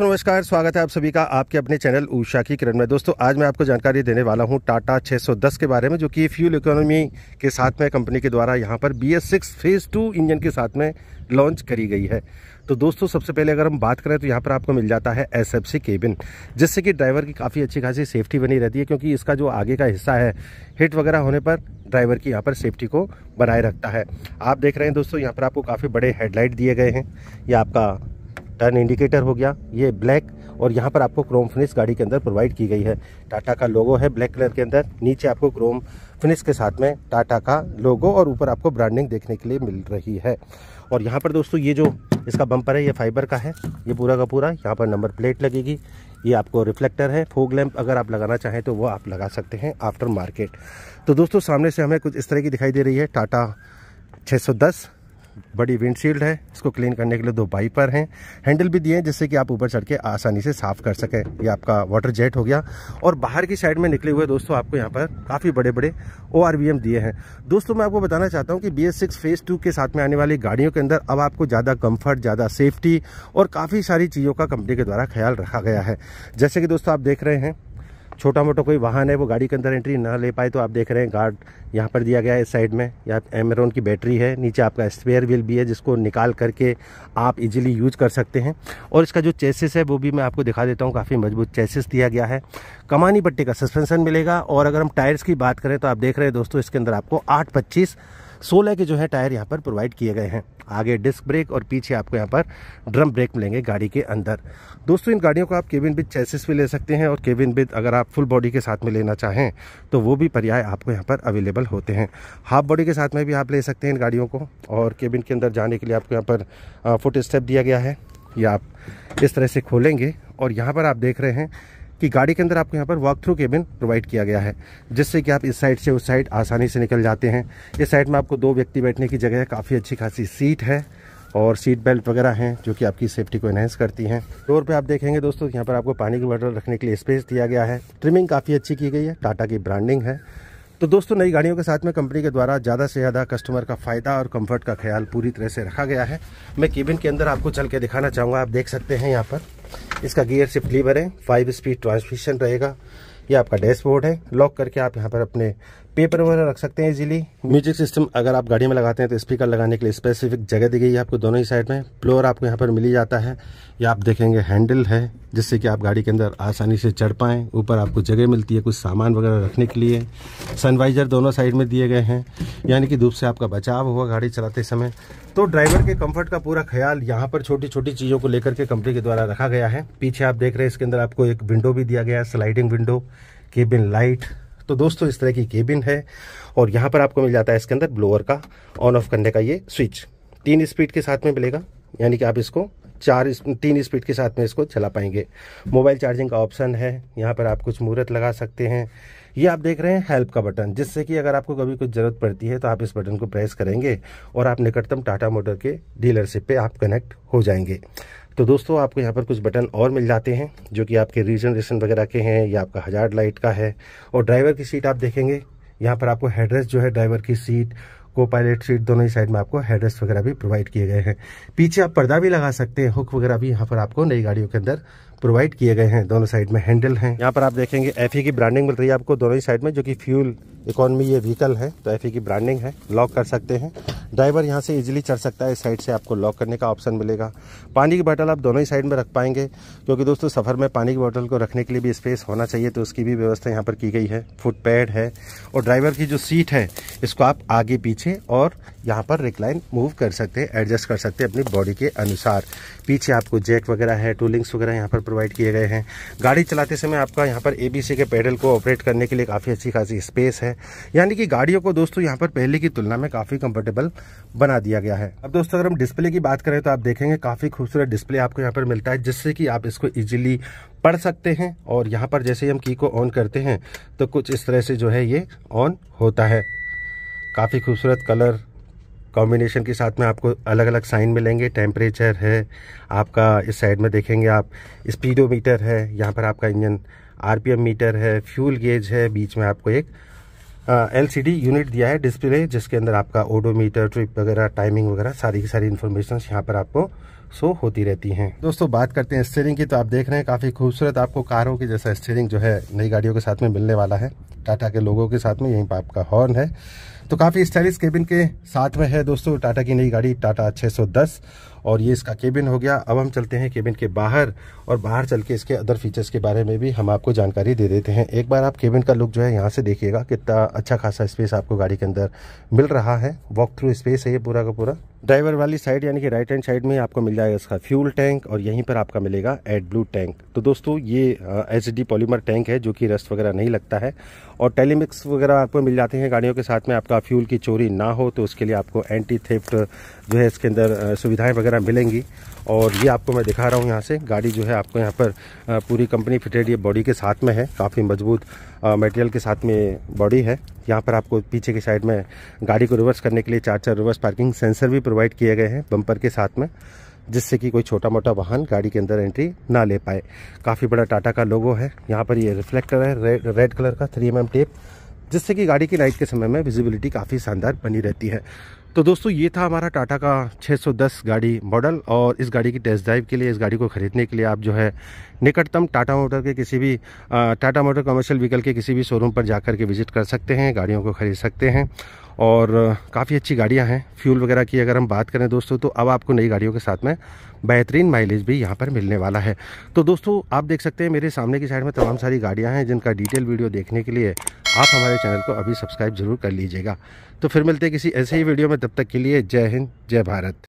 नमस्कार स्वागत है आप सभी का आपके अपने चैनल ऊषा की किरण में दोस्तों आज मैं आपको जानकारी देने वाला हूं टाटा 610 के बारे में जो कि फ्यूल इकोनॉमी के साथ में कंपनी के द्वारा यहां पर B S six phase two engine के साथ में लॉन्च करी गई है तो दोस्तों सबसे पहले अगर हम बात करें तो यहाँ पर आपको मिल जाता है एस एफ सी केबिन जिससे कि ड्राइवर की काफ़ी अच्छी खासी सेफ्टी बनी रहती है क्योंकि इसका जो आगे का हिस्सा है हिट वगैरह होने पर ड्राइवर की यहाँ पर सेफ्टी को बनाए रखता है आप देख रहे हैं दोस्तों यहाँ पर आपको काफ़ी बड़े हेडलाइट दिए गए हैं यह आपका टर्न इंडिकेटर हो गया ये ब्लैक और यहाँ पर आपको क्रोम फिनिश गाड़ी के अंदर प्रोवाइड की गई है टाटा का लोगो है ब्लैक कलर के अंदर नीचे आपको क्रोम फिनिश के साथ में टाटा का लोगो और ऊपर आपको ब्रांडिंग देखने के लिए मिल रही है और यहाँ पर दोस्तों ये जो इसका बम्पर है ये फाइबर का है ये पूरा का पूरा यहाँ पर नंबर प्लेट लगेगी ये आपको रिफ्लेक्टर है फोग लैम्प अगर आप लगाना चाहें तो वो आप लगा सकते हैं आफ्टर मार्केट तो दोस्तों सामने से हमें कुछ इस तरह की दिखाई दे रही है टाटा 610 बड़ी विंडशील्ड है इसको क्लीन करने के लिए दो बाइपर हैं हैंडल भी दिए हैं जिससे कि आप ऊपर चढ़ के आसानी से साफ कर सकें ये आपका वाटर जेट हो गया और बाहर की साइड में निकले हुए दोस्तों आपको यहाँ पर काफ़ी बड़े बड़े ओ दिए हैं दोस्तों मैं आपको बताना चाहता हूँ कि B S six phase two के साथ में आने वाली गाड़ियों के अंदर अब आपको ज़्यादा कम्फर्ट ज़्यादा सेफ्टी और काफ़ी सारी चीज़ों का कंपनी के द्वारा ख्याल रखा गया है जैसे कि दोस्तों आप देख रहे हैं छोटा मोटा कोई वाहन है वो गाड़ी के अंदर एंट्री ना ले पाए तो आप देख रहे हैं गार्ड यहाँ पर दिया गया है इस साइड में या एमरोन की बैटरी है नीचे आपका स्पेयर व्हील भी है जिसको निकाल करके आप इजीली यूज कर सकते हैं और इसका जो चेसिस है वो भी मैं आपको दिखा देता हूँ काफ़ी मजबूत चेसिस दिया गया है कमानी पट्टी का सस्पेंसन मिलेगा और अगर हम टायर्स की बात करें तो आप देख रहे हैं दोस्तों इसके अंदर आपको आठ पच्चीस सोलह के जो है टायर यहाँ पर प्रोवाइड किए गए हैं आगे डिस्क ब्रेक और पीछे आपको यहाँ पर ड्रम ब्रेक मिलेंगे गाड़ी के अंदर दोस्तों इन गाड़ियों को आप केबिन विद चैसेस भी ले सकते हैं और केबिन विद अगर आप फुल बॉडी के साथ में लेना चाहें तो वो भी पर्याय आपको यहाँ पर अवेलेबल होते हैं हाफ बॉडी के साथ में भी आप ले सकते हैं इन गाड़ियों को और केबिन के अंदर जाने के लिए आपको यहाँ पर फुट स्टेप दिया गया है या आप इस तरह से खोलेंगे और यहाँ पर आप देख रहे हैं कि गाड़ी के अंदर आपको यहाँ पर वॉक थ्रू केबिन प्रोवाइड किया गया है जिससे कि आप इस साइड से उस साइड आसानी से निकल जाते हैं इस साइड में आपको दो व्यक्ति बैठने की जगह है काफ़ी अच्छी खासी सीट है और सीट बेल्ट वगैरह हैं जो कि आपकी सेफ्टी को एनहेंस करती हैं डोर पे आप देखेंगे दोस्तों यहाँ पर आपको पानी की बॉटल रखने के लिए स्पेस दिया गया है ट्रिमिंग काफ़ी अच्छी की गई है टाटा की ब्रांडिंग है तो दोस्तों नई गाड़ियों के साथ में कंपनी के द्वारा ज़्यादा से ज़्यादा कस्टमर का फ़ायदा और कंफर्ट का ख्याल पूरी तरह से रखा गया है मैं केबिन के अंदर आपको चल के दिखाना चाहूँगा आप देख सकते हैं यहाँ पर इसका गियर शिफ्ट लीवर है फाइव स्पीड ट्रांसमिशन रहेगा ये आपका डैशबोर्ड है लॉक करके आप यहाँ पर अपने पेपर वगैरह रख सकते हैं इजीली म्यूजिक सिस्टम अगर आप गाड़ी में लगाते हैं तो स्पीकर लगाने के लिए स्पेसिफिक जगह दी गई है आपको दोनों ही साइड में फ्लोर आपको यहाँ पर मिल ही जाता है या आप देखेंगे हैंडल है जिससे कि आप गाड़ी के अंदर आसानी से चढ़ पाए ऊपर आपको जगह मिलती है कुछ सामान वगैरह रखने के लिए सनवाइजर दोनों साइड में दिए गए हैं यानी कि धूप से आपका बचाव हुआ गाड़ी चलाते समय तो ड्राइवर के कम्फर्ट का पूरा ख्याल यहाँ पर छोटी छोटी चीज़ों को लेकर के कंपनी के द्वारा रखा गया है पीछे आप देख रहे हैं इसके अंदर आपको एक विंडो भी दिया गया है स्लाइडिंग विंडो केबिन लाइट तो दोस्तों इस तरह की केबिन है और यहाँ पर आपको मिल जाता है इसके अंदर ब्लोअर का ऑन ऑफ करने का ये स्विच तीन स्पीड के साथ में मिलेगा यानी कि आप इसको चार तीन स्पीड के साथ में इसको चला पाएंगे मोबाइल चार्जिंग का ऑप्शन है यहाँ पर आप कुछ मूर्त लगा सकते हैं ये आप देख रहे हैं हेल्प का बटन जिससे कि अगर आपको कभी कुछ ज़रूरत पड़ती है तो आप इस बटन को प्रेस करेंगे और आप निकटतम टाटा मोटर के डीलरशिप पे आप कनेक्ट हो जाएंगे तो दोस्तों आपको यहाँ पर कुछ बटन और मिल जाते हैं जो कि आपके रीजनरेशन वगैरह के हैं या आपका हजार लाइट का है और ड्राइवर की सीट आप देखेंगे यहाँ पर आपको हेडरेस्ट जो है ड्राइवर की सीट को पायलट सीट दोनों ही साइड में आपको हेडरेस्ट वगैरह भी प्रोवाइड किए गए हैं पीछे आप पर्दा भी लगा सकते हैं हुक वगैरह भी यहाँ पर आपको नई गाड़ियों के अंदर प्रोवाइड किए गए हैं दोनों साइड में हैंडल हैं यहाँ पर आप देखेंगे एफ e की ब्रांडिंग मिल रही है आपको दोनों ही साइड में जो कि फ्यूल इकोनॉमी ये व्हीकल है तो एफ e की ब्रांडिंग है लॉक कर सकते हैं ड्राइवर यहाँ से इजीली चढ़ सकता है इस साइड से आपको लॉक करने का ऑप्शन मिलेगा पानी की बोतल आप दोनों ही साइड में रख पाएंगे क्योंकि दोस्तों सफ़र में पानी की बोतल को रखने के लिए भी स्पेस होना चाहिए तो उसकी भी व्यवस्था यहाँ पर की गई है फुट पैड है और ड्राइवर की जो सीट है इसको आप आगे पीछे और यहाँ पर रिक्लाइन मूव कर सकते हैं एडजस्ट कर सकते हैं अपनी बॉडी के अनुसार पीछे आपको जैक वगैरह है टूलिंग्स वगैरह यहाँ पर प्रोवाइड किए गए हैं गाड़ी चलाते समय आपका यहाँ पर ए के पेडल को ऑपरेट करने के लिए काफ़ी अच्छी खासी स्पेस है है यानी कि गाड़ियों को दोस्तों यहाँ पर पहले की तुलना में काफ़ी कंफर्टेबल बना दिया गया है अब दोस्तों अगर हम डिस्प्ले की बात करें तो आप देखेंगे काफ़ी खूबसूरत डिस्प्ले आपको यहाँ पर मिलता है जिससे कि आप इसको ईजिली पढ़ सकते हैं और यहाँ पर जैसे ही हम की को ऑन करते हैं तो कुछ इस तरह से जो है ये ऑन होता है काफ़ी खूबसूरत कलर कॉम्बिनेशन के साथ में आपको अलग अलग साइन मिलेंगे टेम्परेचर है आपका इस साइड में देखेंगे आप स्पीडोमीटर है यहाँ पर आपका इंजन आरपीएम मीटर है फ्यूल गेज है बीच में आपको एक एलसीडी यूनिट दिया है डिस्प्ले जिसके अंदर आपका ओडोमीटर ट्रिप वगैरह टाइमिंग वगैरह सारी की सारी इन्फॉर्मेशन यहाँ पर आपको शो होती रहती हैं दोस्तों बात करते हैं स्टेयरिंग की तो आप देख रहे हैं काफ़ी खूबसूरत आपको कारों की जैसा स्टेयरिंग जो है नई गाड़ियों के साथ में मिलने वाला है टाटा के लोगों के साथ में यहीं पर आपका हॉर्न है तो काफ़ी स्टाइलिश केबिन के साथ में है दोस्तों टाटा की नई गाड़ी टाटा 610 और ये इसका केबिन हो गया अब हम चलते हैं केबिन के बाहर और बाहर चल के इसके अदर फीचर्स के बारे में भी हम आपको जानकारी दे देते हैं एक बार आप केबिन का लुक जो है यहाँ से देखिएगा कितना अच्छा खासा स्पेस आपको गाड़ी के अंदर मिल रहा है वॉक थ्रू स्पेस है ये पूरा का पूरा ड्राइवर वाली साइड यानी कि राइट हैंड साइड में आपको मिल जाएगा इसका फ्यूल टैंक और यहीं पर आपका मिलेगा एड ब्लू टैंक तो दोस्तों ये एच डी पॉलीमर टैंक है जो कि रस्ट वगैरह नहीं लगता है और टेलीमिक्स वगैरह आपको मिल जाते हैं गाड़ियों के साथ में आपका फ्यूल की चोरी ना हो तो उसके लिए आपको एंटी थेफ्ट जो है इसके अंदर सुविधाएं वगैरह मिलेंगी और ये आपको मैं दिखा रहा हूँ यहाँ से गाड़ी जो है आपको यहाँ पर पूरी कंपनी फिटेड ये बॉडी के साथ में है काफ़ी मजबूत मटेरियल के साथ में बॉडी है यहाँ पर आपको पीछे के साइड में गाड़ी को रिवर्स करने के लिए चार चार रिवर्स पार्किंग सेंसर भी प्रोवाइड किए गए हैं बम्पर के साथ में जिससे कि कोई छोटा मोटा वाहन गाड़ी के अंदर एंट्री ना ले पाए काफ़ी बड़ा टाटा का लोगो है यहाँ पर ये रिफ्लेक्टर है रेड रेड कलर का थ्री एम टेप जिससे कि गाड़ी की लाइट के समय में विजिबिलिटी काफ़ी शानदार बनी रहती है तो दोस्तों ये था हमारा टाटा का 610 गाड़ी मॉडल और इस गाड़ी की टेस्ट ड्राइव के लिए इस गाड़ी को ख़रीदने के लिए आप जो है निकटतम टाटा मोटर के किसी भी टाटा मोटर कमर्शियल व्हीकल के किसी भी शोरूम पर जाकर के विज़िट कर सकते हैं गाड़ियों को ख़रीद सकते हैं और काफ़ी अच्छी गाड़ियां हैं फ्यूल वगैरह की अगर हम बात करें दोस्तों तो अब आपको नई गाड़ियों के साथ में बेहतरीन माइलेज भी यहाँ पर मिलने वाला है तो दोस्तों आप देख सकते हैं मेरे सामने की साइड में तमाम सारी गाड़ियाँ हैं जिनका डिटेल वीडियो देखने के लिए आप हमारे चैनल को अभी सब्सक्राइब ज़रूर कर लीजिएगा तो फिर मिलते हैं किसी ऐसे ही वीडियो में तब तक के लिए जय हिंद जय भारत